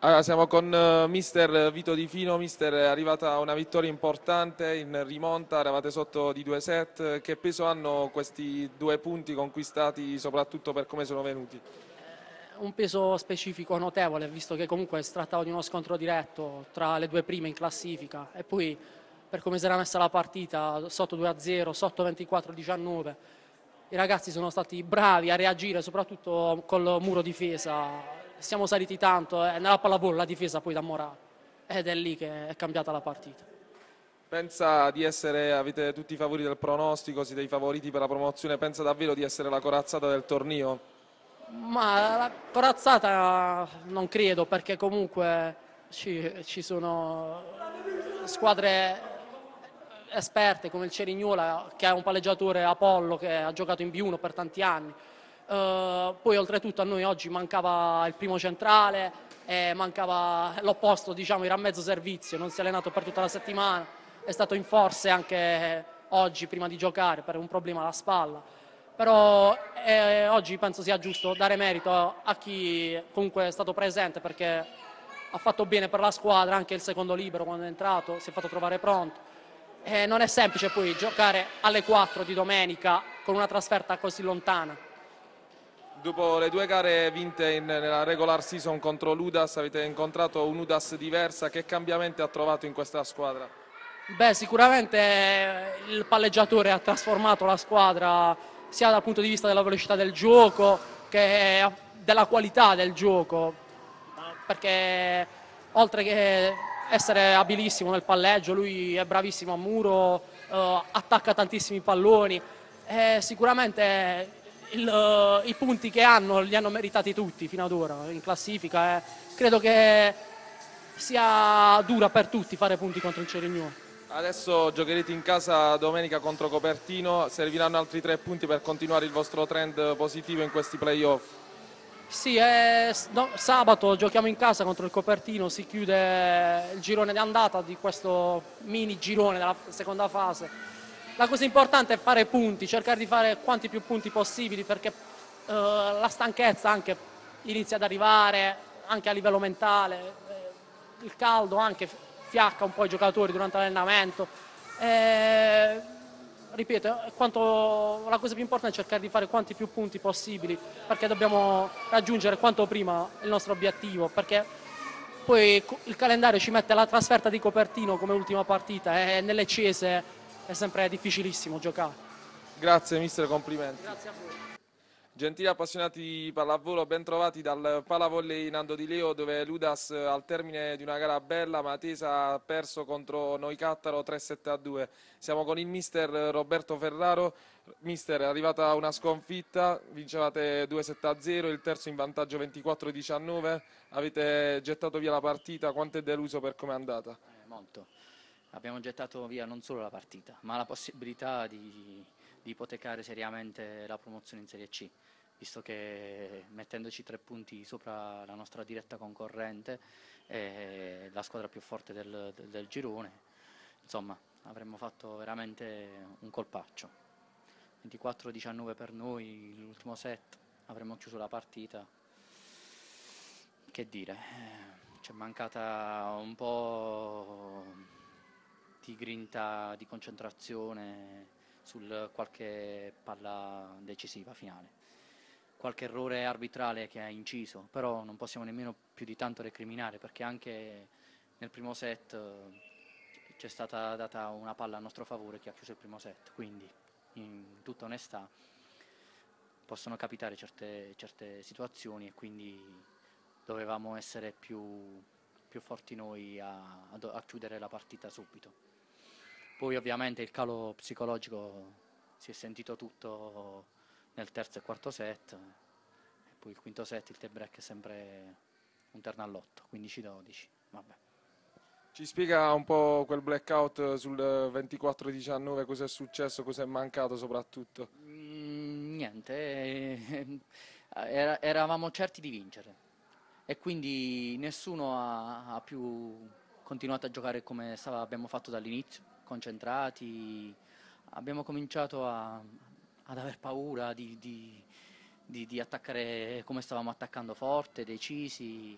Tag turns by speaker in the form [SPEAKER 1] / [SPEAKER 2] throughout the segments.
[SPEAKER 1] Allora, siamo con uh, mister Vito Di Fino, mister è arrivata una vittoria importante in rimonta, eravate sotto di due set, che peso hanno questi due punti conquistati soprattutto per come sono venuti? Eh,
[SPEAKER 2] un peso specifico notevole, visto che comunque si trattava di uno scontro diretto tra le due prime in classifica e poi per come si era messa la partita, sotto 2-0, sotto 24-19, i ragazzi sono stati bravi a reagire soprattutto col muro difesa siamo saliti tanto, è eh, nella pallavolo la difesa poi da Morà ed è lì che è cambiata la partita.
[SPEAKER 1] Pensa di essere, avete tutti i favori del pronostico, siete i favoriti per la promozione, pensa davvero di essere la corazzata del torneo?
[SPEAKER 2] Ma la corazzata non credo perché comunque ci, ci sono squadre esperte come il Cerignola che è un palleggiatore Apollo che ha giocato in B1 per tanti anni eh, poi oltretutto a noi oggi mancava il primo centrale, eh, mancava l'opposto, diciamo, era a mezzo servizio, non si è allenato per tutta la settimana, è stato in forze anche oggi prima di giocare per un problema alla spalla, però eh, oggi penso sia giusto dare merito a chi comunque è stato presente perché ha fatto bene per la squadra, anche il secondo libero quando è entrato, si è fatto trovare pronto. E eh, non è semplice poi giocare alle 4 di domenica con una trasferta così lontana.
[SPEAKER 1] Dopo le due gare vinte in, nella regular season contro l'Udas, avete incontrato un'Udas diversa. Che cambiamenti ha trovato in questa squadra?
[SPEAKER 2] Beh, sicuramente eh, il palleggiatore ha trasformato la squadra sia dal punto di vista della velocità del gioco che eh, della qualità del gioco, perché oltre che essere abilissimo nel palleggio, lui è bravissimo a muro, eh, attacca tantissimi palloni, eh, sicuramente il, i punti che hanno li hanno meritati tutti fino ad ora in classifica. Eh. Credo che sia dura per tutti fare punti contro il Cerigno.
[SPEAKER 1] Adesso giocherete in casa domenica contro Copertino, serviranno altri tre punti per continuare il vostro trend positivo in questi playoff?
[SPEAKER 2] Sì, eh, no, sabato giochiamo in casa contro il Copertino, si chiude il girone di andata di questo mini girone della seconda fase la cosa importante è fare punti, cercare di fare quanti più punti possibili perché eh, la stanchezza anche inizia ad arrivare anche a livello mentale, eh, il caldo anche fiacca un po' i giocatori durante l'allenamento. Eh, ripeto, quanto, la cosa più importante è cercare di fare quanti più punti possibili perché dobbiamo raggiungere quanto prima il nostro obiettivo perché poi il calendario ci mette la trasferta di Copertino come ultima partita e eh, nelle Cese è sempre difficilissimo giocare.
[SPEAKER 1] Grazie mister, complimenti. Grazie a voi. Gentili appassionati di pallavolo, ben trovati dal Palavolley Nando Di Leo dove Ludas al termine di una gara bella ma tesa ha perso contro noi Cattaro 3-7 2. Siamo con il mister Roberto Ferraro. Mister, è arrivata una sconfitta, vincevate 2-7 0, il terzo in vantaggio 24-19. Avete gettato via la partita, quanto è deluso per come è andata? Eh, molto abbiamo gettato via non solo la partita, ma la possibilità di, di
[SPEAKER 3] ipotecare seriamente la promozione in Serie C, visto che mettendoci tre punti sopra la nostra diretta concorrente, eh, la squadra più forte del, del, del girone, insomma avremmo fatto veramente un colpaccio. 24-19 per noi, l'ultimo set, avremmo chiuso la partita. Che dire, eh, ci è mancata un po' di grinta, di concentrazione su qualche palla decisiva finale. Qualche errore arbitrale che ha inciso, però non possiamo nemmeno più di tanto recriminare perché anche nel primo set eh, c'è stata data una palla a nostro favore che ha chiuso il primo set, quindi in tutta onestà possono capitare certe, certe situazioni e quindi dovevamo essere più, più forti noi a, a, a chiudere la partita subito. Poi ovviamente il calo psicologico si è sentito tutto nel terzo e quarto set, e poi il quinto set, il tie break è sempre un ternallotto, 15-12, vabbè.
[SPEAKER 1] Ci spiega un po' quel blackout sul 24-19, cosa è successo, cosa è mancato soprattutto?
[SPEAKER 3] Mm, niente, eh, era, eravamo certi di vincere e quindi nessuno ha, ha più continuato a giocare come stava, abbiamo fatto dall'inizio concentrati, abbiamo cominciato a, ad aver paura di, di, di, di, attaccare come stavamo attaccando forte, decisi.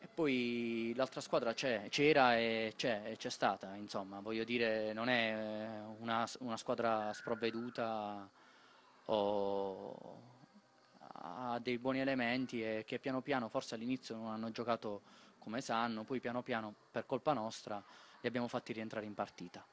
[SPEAKER 3] E poi l'altra squadra c'era e c'è, stata, insomma, voglio dire, non è una, una squadra sprovveduta o ha dei buoni elementi e che piano piano, forse all'inizio non hanno giocato come sanno, poi piano piano per colpa nostra li abbiamo fatti rientrare in partita.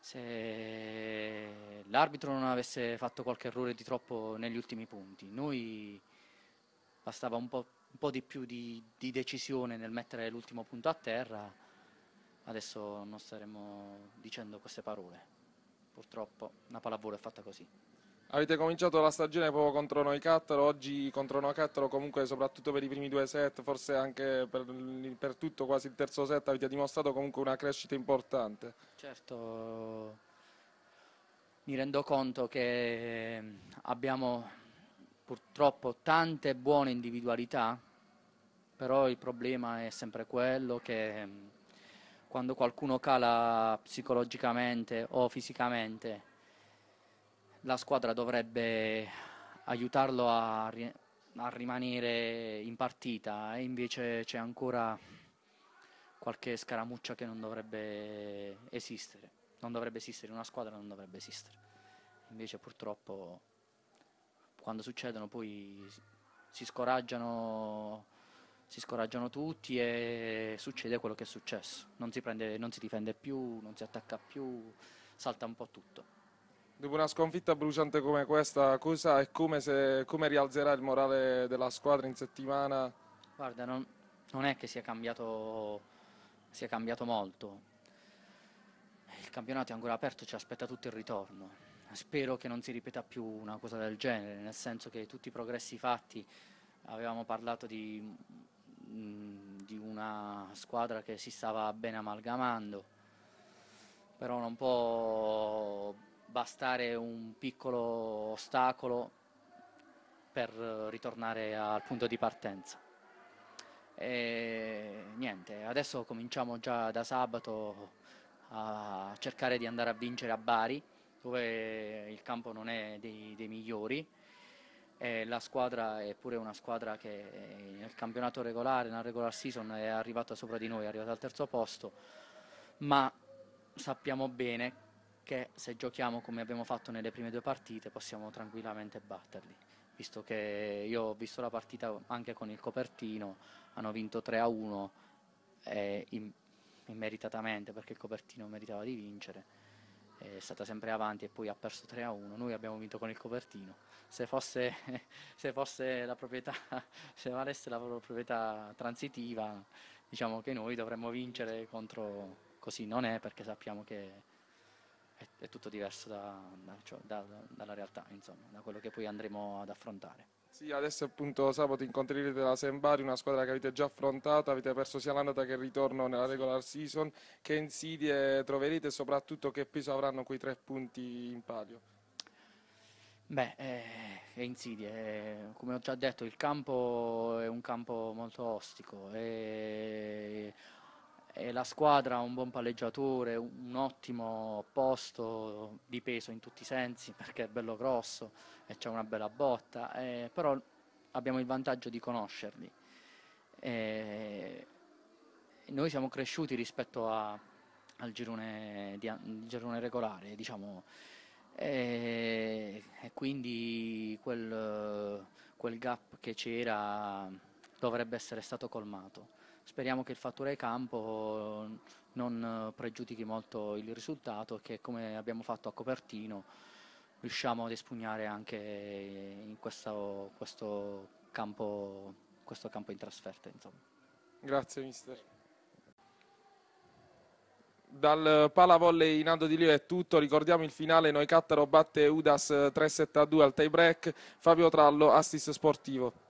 [SPEAKER 3] Se l'arbitro non avesse fatto qualche errore di troppo negli ultimi punti, noi bastava un po', un po di più di, di decisione nel mettere l'ultimo punto a terra, adesso non staremmo dicendo queste parole. Purtroppo la pallavolo è fatta così.
[SPEAKER 1] Avete cominciato la stagione proprio contro noi Cattaro, oggi contro noi Cattaro comunque soprattutto per i primi due set, forse anche per, per, tutto quasi il terzo set avete dimostrato comunque una crescita importante. Certo, mi
[SPEAKER 3] rendo conto che abbiamo purtroppo tante buone individualità, però il problema è sempre quello che mm, quando qualcuno cala psicologicamente o fisicamente la squadra dovrebbe aiutarlo a, a rimanere in partita e invece c'è ancora qualche scaramuccia che non dovrebbe esistere. Non dovrebbe esistere, una squadra non dovrebbe esistere. Invece purtroppo quando succedono poi si scoraggiano, si scoraggiano tutti e succede quello che è successo. Non si, prende, non si difende più, non si attacca più, salta un po' tutto
[SPEAKER 1] dopo una sconfitta bruciante come questa, cosa e come, se, come rialzerà il morale della squadra in settimana? Guarda, non,
[SPEAKER 3] non è che sia cambiato, sia cambiato molto. Il campionato è ancora aperto, ci aspetta tutto il ritorno. Spero che non si ripeta più una cosa del genere, nel senso che tutti i progressi fatti, avevamo parlato di, mm, di una squadra che si stava bene amalgamando, però non può bastare un piccolo ostacolo per ritornare al punto di partenza. E niente, adesso cominciamo già da sabato a cercare di andare a vincere a Bari, dove il campo non è dei, dei migliori. E la squadra è pure una squadra che nel campionato regolare, nella regular season, è arrivata sopra di noi, è arrivata al terzo posto, ma sappiamo bene che se giochiamo come abbiamo fatto nelle prime due partite possiamo tranquillamente batterli, visto che io ho visto la partita anche con il copertino, hanno vinto 3 a 1 eh, in, immeritatamente perché il copertino meritava di vincere, è stata sempre avanti e poi ha perso 3 a 1, noi abbiamo vinto con il copertino, se fosse, se fosse la proprietà, se valesse la loro proprietà transitiva diciamo che noi dovremmo vincere contro così non è perché sappiamo che è, è tutto diverso da, da, da, dalla realtà, insomma, da quello che poi andremo ad affrontare.
[SPEAKER 1] Sì, adesso appunto sabato incontrerete la Sembari, una squadra che avete già affrontato, avete perso sia l'andata che il ritorno nella regular season, che insidie troverete e soprattutto che peso avranno quei tre punti in palio? Beh, eh, è insidie, come ho già detto il
[SPEAKER 3] campo è un campo molto ostico, eh, eh, la squadra ha un buon palleggiatore, un ottimo posto di peso in tutti i sensi perché è bello grosso e c'è una bella botta, eh, però abbiamo il vantaggio di conoscerli. Eh, noi siamo cresciuti rispetto a, al girone, di, girone regolare, diciamo, e, e quindi quel, quel gap che c'era dovrebbe essere stato colmato. Speriamo che il fattore campo non pregiudichi molto il risultato che come abbiamo fatto a Copertino riusciamo ad espugnare anche in questo, questo, campo, questo campo, in trasferta. Insomma.
[SPEAKER 1] Grazie mister. Dal palavolley in Ando di Lio è tutto, ricordiamo il finale, Noi Cattaro batte Udas 3-7-2 al tie break, Fabio Trallo assist sportivo.